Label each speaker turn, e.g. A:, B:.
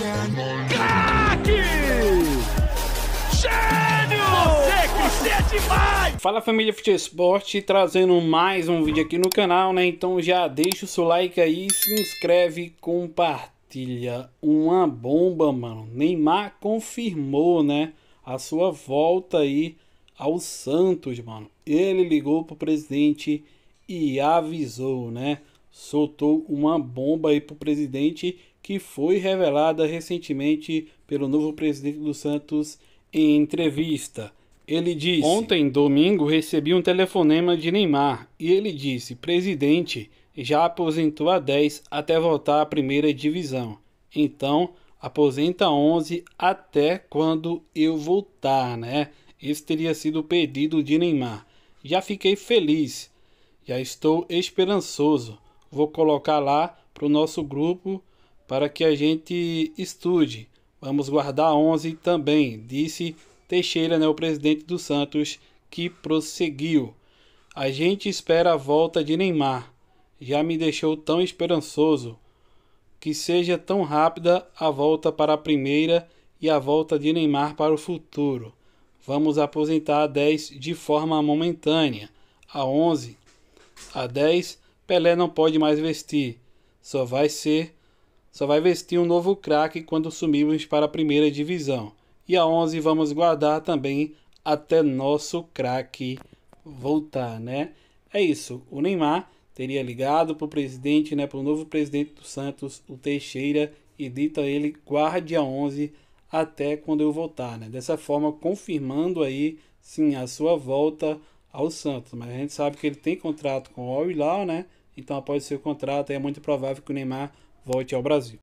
A: Craque! Gênio! Você, você é demais! Fala família Futebol Esporte, trazendo mais um vídeo aqui no canal, né? Então já deixa o seu like aí, se inscreve, compartilha. Uma bomba, mano. Neymar confirmou, né? A sua volta aí ao Santos, mano. Ele ligou pro presidente e avisou, né? Soltou uma bomba aí pro presidente que foi revelada recentemente pelo novo presidente do Santos em entrevista. Ele disse: Ontem, domingo, recebi um telefonema de Neymar e ele disse: Presidente, já aposentou a 10 até voltar à primeira divisão. Então, aposenta 11 até quando eu voltar, né? Esse teria sido o pedido de Neymar. Já fiquei feliz, já estou esperançoso. Vou colocar lá para o nosso grupo para que a gente estude. Vamos guardar 11 também, disse Teixeira, né, o presidente do Santos, que prosseguiu. A gente espera a volta de Neymar. Já me deixou tão esperançoso. Que seja tão rápida a volta para a primeira e a volta de Neymar para o futuro. Vamos aposentar a 10 de forma momentânea. A 11. A 10, Pelé não pode mais vestir. Só vai ser só vai vestir um novo craque quando sumirmos para a primeira divisão. E a 11 vamos guardar também até nosso craque voltar, né? É isso. O Neymar teria ligado para o presidente, né, para o novo presidente do Santos, o Teixeira, e dito a ele: guarde a 11 até quando eu voltar, né? Dessa forma, confirmando aí, sim, a sua volta ao Santos. Mas a gente sabe que ele tem contrato com o Al Hilal, né? Então, após o seu contrato, é muito provável que o Neymar volte ao Brasil.